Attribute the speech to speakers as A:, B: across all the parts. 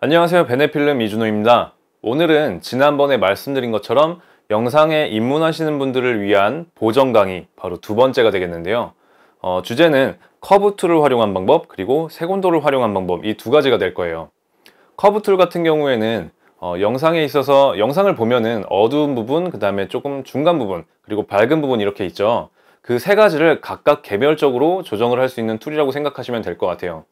A: 안녕하세요 베네필름 이준호입니다 오늘은 지난번에 말씀드린 것처럼 영상에 입문하시는 분들을 위한 보정 강의 바로 두 번째가 되겠는데요 어, 주제는 커브 툴을 활용한 방법 그리고 세곤도를 활용한 방법 이 두 가지가 될 거예요 커브 툴 같은 경우에는 어, 영상에 있어서 영상을 보면은 어두운 부분 그 다음에 조금 중간 부분 그리고 밝은 부분 이렇게 있죠 그 세 가지를 각각 개별적으로 조정을 할 수 있는 툴이라고 생각하시면 될 것 같아요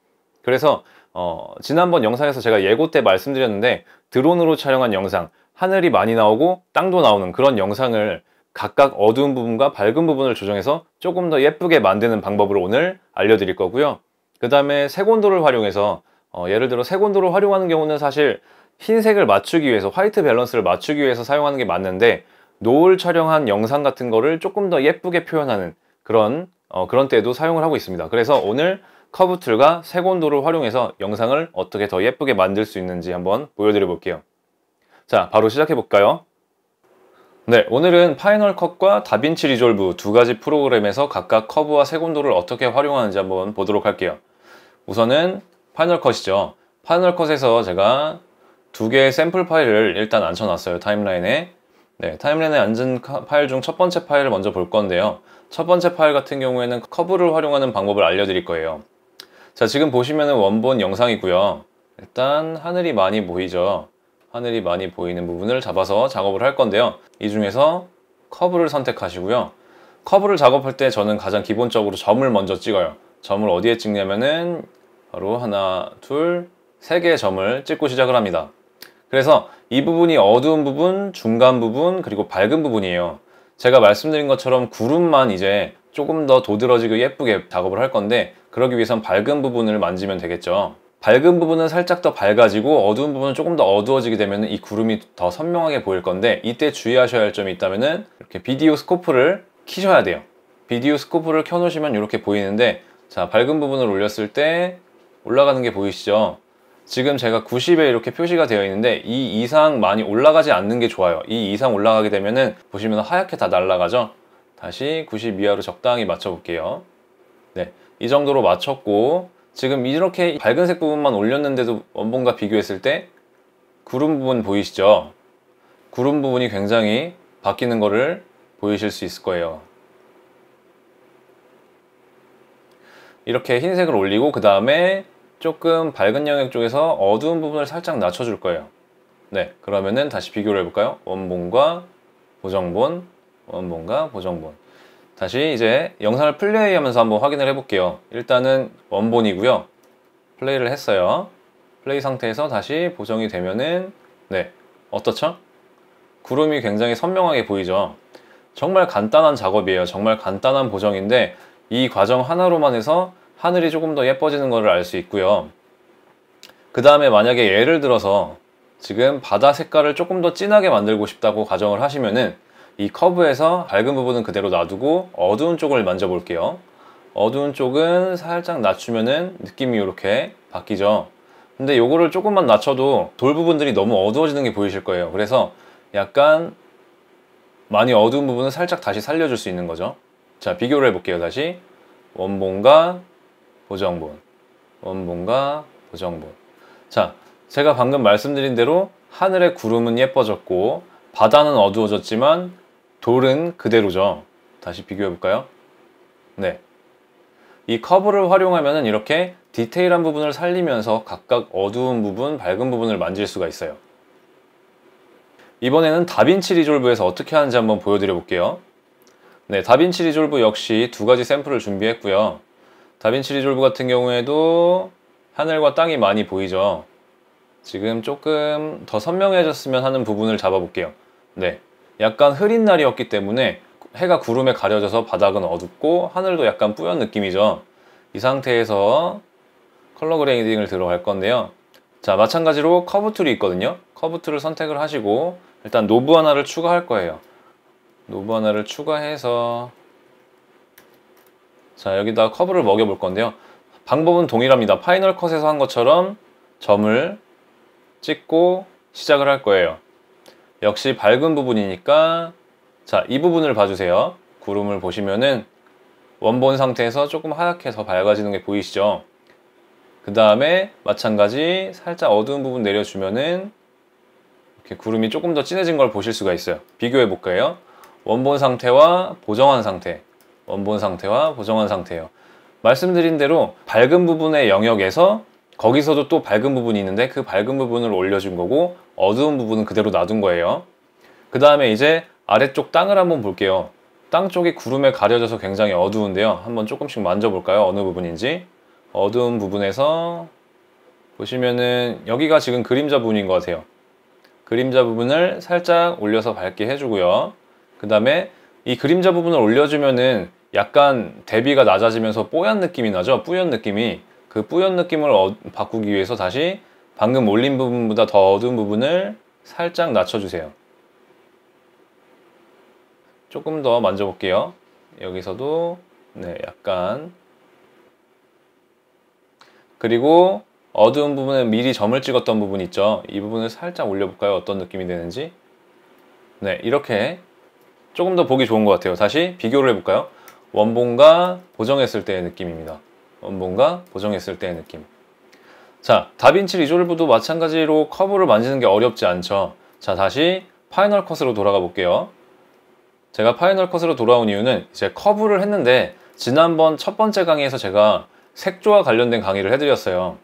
A: 그래서 어, 지난번 영상에서 제가 예고 때 말씀드렸는데 드론으로 촬영한 영상 하늘이 많이 나오고 땅도 나오는 그런 영상을 각각 어두운 부분과 밝은 부분을 조정해서 조금 더 예쁘게 만드는 방법을 오늘 알려드릴 거고요 그 다음에 색온도를 활용해서 어, 예를 들어 색온도를 활용하는 경우는 사실 흰색을 맞추기 위해서 화이트 밸런스를 맞추기 위해서 사용하는 게 맞는데 노을 촬영한 영상 같은 거를 조금 더 예쁘게 표현하는 그런 어, 그런 때도 사용을 하고 있습니다 그래서 오늘 커브 툴과 색온도를 활용해서 영상을 어떻게 더 예쁘게 만들 수 있는지 한번 보여드려 볼게요. 자, 바로 시작해 볼까요? 네, 오늘은 파이널 컷과 다빈치 리졸브 두 가지 프로그램에서 각각 커브와 색온도를 어떻게 활용하는지 한번 보도록 할게요. 우선은 파이널 컷이죠. 파이널 컷에서 제가 두 개의 샘플 파일을 일단 앉혀놨어요. 타임라인에. 네, 타임라인에 앉은 파일 중 첫 번째 파일을 먼저 볼 건데요. 첫 번째 파일 같은 경우에는 커브를 활용하는 방법을 알려드릴 거예요. 자 지금 보시면 원본 영상이고요 일단 하늘이 많이 보이죠 하늘이 많이 보이는 부분을 잡아서 작업을 할 건데요 이 중에서 커브를 선택하시고요 커브를 작업할 때 저는 가장 기본적으로 점을 먼저 찍어요 점을 어디에 찍냐면은 바로 하나 둘 세 개의 점을 찍고 시작을 합니다 그래서 이 부분이 어두운 부분, 중간 부분, 그리고 밝은 부분이에요 제가 말씀드린 것처럼 구름만 이제 조금 더 도드러지고 예쁘게 작업을 할 건데 그러기 위해선 밝은 부분을 만지면 되겠죠 밝은 부분은 살짝 더 밝아지고 어두운 부분은 조금 더 어두워지게 되면 이 구름이 더 선명하게 보일 건데 이때 주의하셔야 할 점이 있다면 은 이렇게 비디오 스코프를 키셔야 돼요 비디오 스코프를 켜놓으시면 이렇게 보이는데 자 밝은 부분을 올렸을 때 올라가는 게 보이시죠 지금 제가 90에 이렇게 표시가 되어 있는데 이 이상 많이 올라가지 않는 게 좋아요 이 이상 올라가게 되면은 보시면 하얗게 다 날아가죠 다시 90 이하로 적당히 맞춰 볼게요 네, 이 정도로 맞췄고 지금 이렇게 밝은색 부분만 올렸는데도 원본과 비교했을 때 구름 부분 보이시죠? 구름 부분이 굉장히 바뀌는 것을 보이실 수 있을 거예요. 이렇게 흰색을 올리고 그 다음에 조금 밝은 영역 쪽에서 어두운 부분을 살짝 낮춰줄 거예요. 네, 그러면은 다시 비교를 해볼까요? 원본과 보정본, 원본과 보정본. 다시 이제 영상을 플레이하면서 한번 확인을 해볼게요. 일단은 원본이고요. 플레이를 했어요. 플레이 상태에서 다시 보정이 되면은 네, 어떻죠? 구름이 굉장히 선명하게 보이죠? 정말 간단한 작업이에요. 정말 간단한 보정인데 이 과정 하나로만 해서 하늘이 조금 더 예뻐지는 것을 알 수 있고요. 그 다음에 만약에 예를 들어서 지금 바다 색깔을 조금 더 진하게 만들고 싶다고 가정을 하시면은 이 커브에서 밝은 부분은 그대로 놔두고 어두운 쪽을 만져볼게요 어두운 쪽은 살짝 낮추면은 느낌이 이렇게 바뀌죠 근데 요거를 조금만 낮춰도 돌 부분들이 너무 어두워지는 게 보이실 거예요 그래서 약간 많이 어두운 부분은 살짝 다시 살려줄 수 있는 거죠 자 비교를 해볼게요 다시 원본과 보정본 원본과 보정본 자 제가 방금 말씀드린 대로 하늘의 구름은 예뻐졌고 바다는 어두워졌지만 돌은 그대로죠. 다시 비교해 볼까요? 네. 이 커브를 활용하면 이렇게 디테일한 부분을 살리면서 각각 어두운 부분, 밝은 부분을 만질 수가 있어요. 이번에는 다빈치 리졸브에서 어떻게 하는지 한번 보여드려 볼게요. 네, 다빈치 리졸브 역시 두 가지 샘플을 준비했고요. 다빈치 리졸브 같은 경우에도 하늘과 땅이 많이 보이죠. 지금 조금 더 선명해졌으면 하는 부분을 잡아볼게요. 네, 약간 흐린 날이었기 때문에 해가 구름에 가려져서 바닥은 어둡고 하늘도 약간 뿌연 느낌이죠. 이 상태에서 컬러 그레이딩을 들어갈 건데요. 자 마찬가지로 커브 툴이 있거든요. 커브 툴을 선택을 하시고 일단 노브 하나를 추가할 거예요. 노브 하나를 추가해서 자 여기다 커브를 먹여 볼 건데요. 방법은 동일합니다. 파이널 컷에서 한 것처럼 점을 찍고 시작을 할 거예요. 역시 밝은 부분이니까 자 이 부분을 봐주세요 구름을 보시면은 원본 상태에서 조금 하얗게 서 밝아지는 게 보이시죠 그 다음에 마찬가지 살짝 어두운 부분 내려주면은 이렇게 구름이 조금 더 진해진 걸 보실 수가 있어요 비교해 볼까요 원본 상태와 보정한 상태 원본 상태와 보정한 상태예요 말씀드린 대로 밝은 부분의 영역에서 거기서도 또 밝은 부분이 있는데 그 밝은 부분을 올려준 거고 어두운 부분은 그대로 놔둔 거예요 그 다음에 이제 아래쪽 땅을 한번 볼게요 땅 쪽이 구름에 가려져서 굉장히 어두운데요 한번 조금씩 만져볼까요 어느 부분인지 어두운 부분에서 보시면은 여기가 지금 그림자 부분인 것 같아요 그림자 부분을 살짝 올려서 밝게 해주고요 그 다음에 이 그림자 부분을 올려주면은 약간 대비가 낮아지면서 뽀얀 느낌이 나죠 뿌연 느낌이 그 뿌연 느낌을 어, 바꾸기 위해서 다시 방금 올린 부분보다 더 어두운 부분을 살짝 낮춰주세요. 조금 더 만져볼게요. 여기서도 네, 약간 그리고 어두운 부분에 미리 점을 찍었던 부분 있죠? 이 부분을 살짝 올려볼까요? 어떤 느낌이 되는지 네, 이렇게 조금 더 보기 좋은 것 같아요. 다시 비교를 해볼까요? 원본과 보정했을 때의 느낌입니다. 어, 뭔가 보정했을 때의 느낌 자 다빈치 리졸브도 마찬가지로 커브를 만지는 게 어렵지 않죠 자 다시 파이널 컷으로 돌아가 볼게요 제가 파이널 컷으로 돌아온 이유는 이제 커브를 했는데 지난번 첫 번째 강의에서 제가 색조와 관련된 강의를 해드렸어요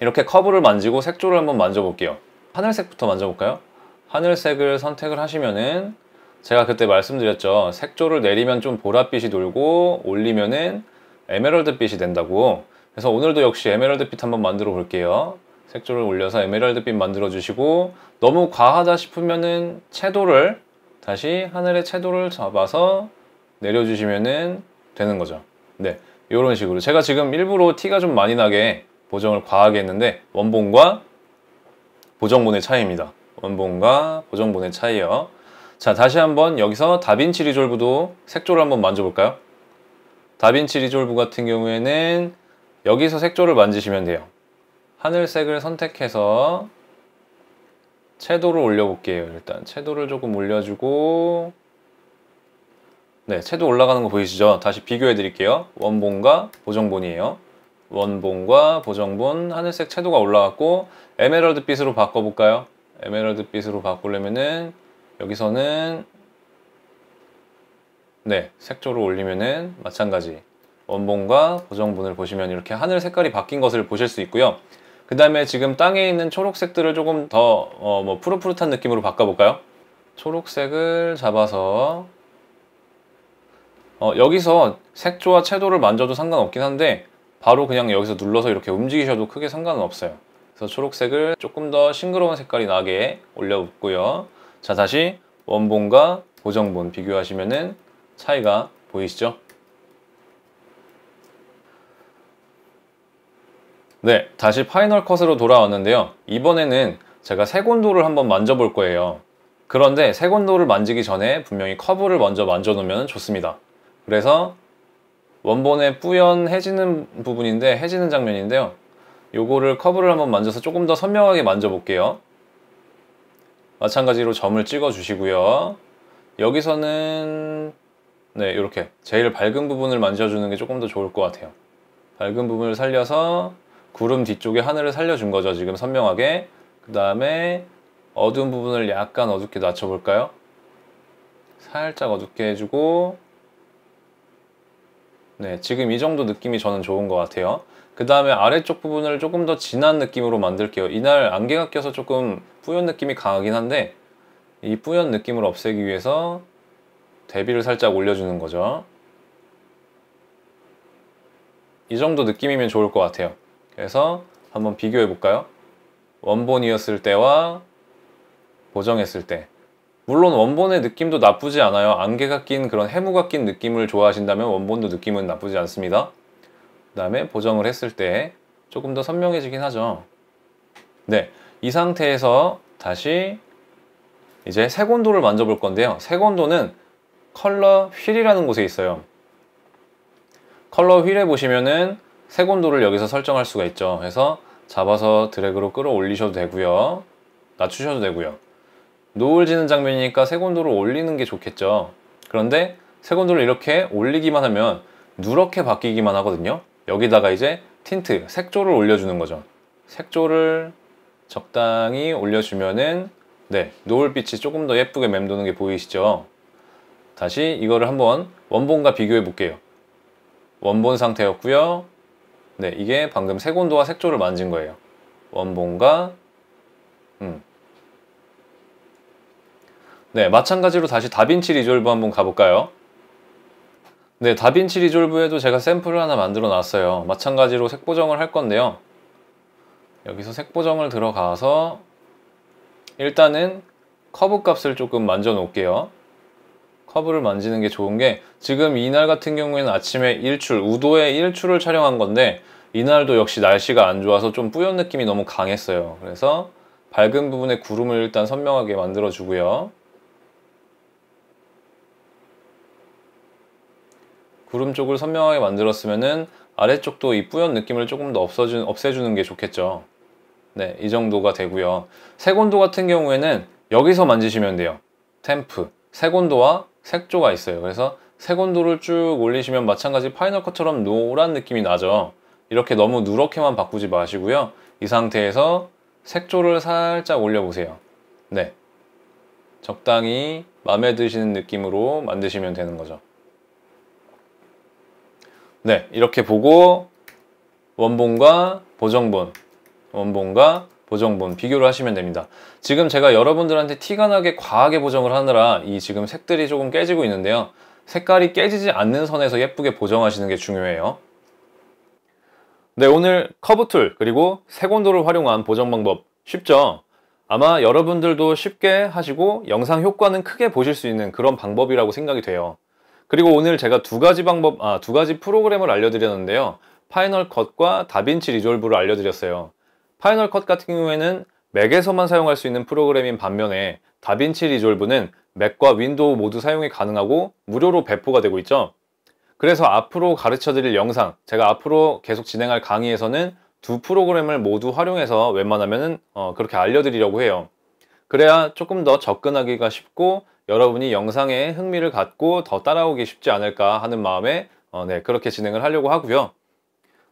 A: 이렇게 커브를 만지고 색조를 한번 만져볼게요 하늘색부터 만져볼까요? 하늘색을 선택을 하시면은 제가 그때 말씀드렸죠 색조를 내리면 좀 보랏빛이 돌고 올리면은 에메랄드빛이 된다고 그래서 오늘도 역시 에메랄드빛 한번 만들어 볼게요 색조를 올려서 에메랄드빛 만들어 주시고 너무 과하다 싶으면은 채도를 다시 하늘의 채도를 잡아서 내려주시면은 되는 거죠 네 이런 식으로 제가 지금 일부러 티가 좀 많이 나게 보정을 과하게 했는데 원본과 보정본의 차이입니다 원본과 보정본의 차이요 자 다시 한번 여기서 다빈치 리졸브도 색조를 한번 만져볼까요? 다빈치 리졸브 같은 경우에는 여기서 색조를 만지시면 돼요. 하늘색을 선택해서 채도를 올려볼게요. 일단 채도를 조금 올려주고 네, 채도 올라가는 거 보이시죠? 다시 비교해 드릴게요. 원본과 보정본이에요. 원본과 보정본 하늘색 채도가 올라갔고 에메랄드 빛으로 바꿔볼까요? 에메랄드 빛으로 바꾸려면은 여기서는 네, 색조를 올리면은 마찬가지 원본과 보정본을 보시면 이렇게 하늘 색깔이 바뀐 것을 보실 수 있고요. 그 다음에 지금 땅에 있는 초록색들을 조금 더 어, 뭐 푸릇푸릇한 느낌으로 바꿔볼까요? 초록색을 잡아서 어, 여기서 색조와 채도를 만져도 상관없긴 한데 바로 그냥 여기서 눌러서 이렇게 움직이셔도 크게 상관은 없어요. 그래서 초록색을 조금 더 싱그러운 색깔이 나게 올려붙고요. 자 다시 원본과 고정본 비교하시면은 차이가 보이시죠? 네, 다시 파이널 컷으로 돌아왔는데요. 이번에는 제가 세곤도를 한번 만져볼 거예요. 그런데 세곤도를 만지기 전에 분명히 커브를 먼저 만져놓으면 좋습니다. 그래서 원본의 뿌연해지는 부분인데 해지는 장면인데요. 요거를 커브를 한번 만져서 조금 더 선명하게 만져볼게요. 마찬가지로 점을 찍어주시고요. 여기서는 네 이렇게 제일 밝은 부분을 만져주는 게 조금 더 좋을 것 같아요 밝은 부분을 살려서 구름 뒤쪽에 하늘을 살려준 거죠 지금 선명하게 그 다음에 어두운 부분을 약간 어둡게 낮춰볼까요? 살짝 어둡게 해주고 네 지금 이 정도 느낌이 저는 좋은 것 같아요 그 다음에 아래쪽 부분을 조금 더 진한 느낌으로 만들게요 이날 안개가 껴서 조금 뿌연 느낌이 강하긴 한데 이 뿌연 느낌을 없애기 위해서 대비를 살짝 올려주는 거죠. 이 정도 느낌이면 좋을 것 같아요. 그래서 한번 비교해 볼까요? 원본이었을 때와 보정했을 때 물론 원본의 느낌도 나쁘지 않아요. 안개가 낀 그런 해무가 낀 느낌을 좋아하신다면 원본도 느낌은 나쁘지 않습니다. 그 다음에 보정을 했을 때 조금 더 선명해지긴 하죠. 네, 이 상태에서 다시 이제 색온도를 만져볼 건데요. 색온도는 컬러 휠이라는 곳에 있어요 컬러 휠에 보시면은 색온도를 여기서 설정할 수가 있죠 그래서 잡아서 드래그로 끌어올리셔도 되고요 낮추셔도 되고요 노을 지는 장면이니까 색온도를 올리는 게 좋겠죠 그런데 색온도를 이렇게 올리기만 하면 누렇게 바뀌기만 하거든요 여기다가 이제 틴트, 색조를 올려주는 거죠 색조를 적당히 올려주면은 네, 노을빛이 조금 더 예쁘게 맴도는 게 보이시죠 다시 이거를 한번 원본과 비교해 볼게요. 원본 상태였고요. 네, 이게 방금 색온도와 색조를 만진 거예요. 원본과 음. 네, 마찬가지로 다시 다빈치 리졸브 한번 가볼까요? 네, 다빈치 리졸브에도 제가 샘플을 하나 만들어 놨어요. 마찬가지로 색 보정을 할 건데요. 여기서 색 보정을 들어가서 일단은 커브 값을 조금 만져 놓을게요. 커브를 만지는 게 좋은 게 지금 이날 같은 경우에는 아침에 일출, 우도에 일출을 촬영한 건데 이날도 역시 날씨가 안 좋아서 좀 뿌연 느낌이 너무 강했어요. 그래서 밝은 부분에 구름을 일단 선명하게 만들어 주고요. 구름 쪽을 선명하게 만들었으면 아래쪽도 이 뿌연 느낌을 조금 더 없어주, 없애주는 게 좋겠죠. 네, 이 정도가 되고요. 색온도 같은 경우에는 여기서 만지시면 돼요. 템프. 색온도와 색조가 있어요. 그래서 색온도를 쭉 올리시면 마찬가지 파이널 컷처럼 노란 느낌이 나죠. 이렇게 너무 누렇게만 바꾸지 마시고요. 이 상태에서 색조를 살짝 올려보세요. 네. 적당히 마음에 드시는 느낌으로 만드시면 되는 거죠. 네, 이렇게 보고 원본과 보정본, 원본과 보정본 비교를 하시면 됩니다. 지금 제가 여러분들한테 티가 나게 과하게 보정을 하느라 이 지금 색들이 조금 깨지고 있는데요. 색깔이 깨지지 않는 선에서 예쁘게 보정하시는 게 중요해요. 네, 오늘 커브 툴 그리고 색온도를 활용한 보정 방법 쉽죠? 아마 여러분들도 쉽게 하시고 영상 효과는 크게 보실 수 있는 그런 방법이라고 생각이 돼요. 그리고 오늘 제가 두 가지 방법, 아, 두 가지 프로그램을 알려드렸는데요. 파이널 컷과 다빈치 리졸브를 알려드렸어요. 파이널 컷 같은 경우에는 맥에서만 사용할 수 있는 프로그램인 반면에 다빈치 리졸브는 맥과 윈도우 모두 사용이 가능하고 무료로 배포가 되고 있죠. 그래서 앞으로 가르쳐 드릴 영상, 제가 앞으로 계속 진행할 강의에서는 두 프로그램을 모두 활용해서 웬만하면 어, 그렇게 알려드리려고 해요. 그래야 조금 더 접근하기가 쉽고 여러분이 영상에 흥미를 갖고 더 따라오기 쉽지 않을까 하는 마음에 어, 네, 그렇게 진행을 하려고 하고요.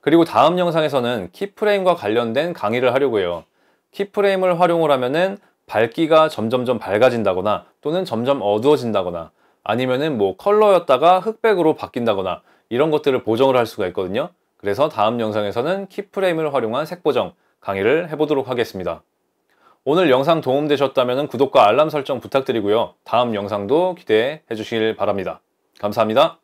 A: 그리고 다음 영상에서는 키프레임과 관련된 강의를 하려고 해요. 키프레임을 활용을 하면은 밝기가 점점점 밝아진다거나 또는 점점 어두워진다거나 아니면은 뭐 컬러였다가 흑백으로 바뀐다거나 이런 것들을 보정을 할 수가 있거든요. 그래서 다음 영상에서는 키프레임을 활용한 색보정 강의를 해보도록 하겠습니다. 오늘 영상 도움되셨다면 구독과 알람 설정 부탁드리고요. 다음 영상도 기대해 주시길 바랍니다. 감사합니다.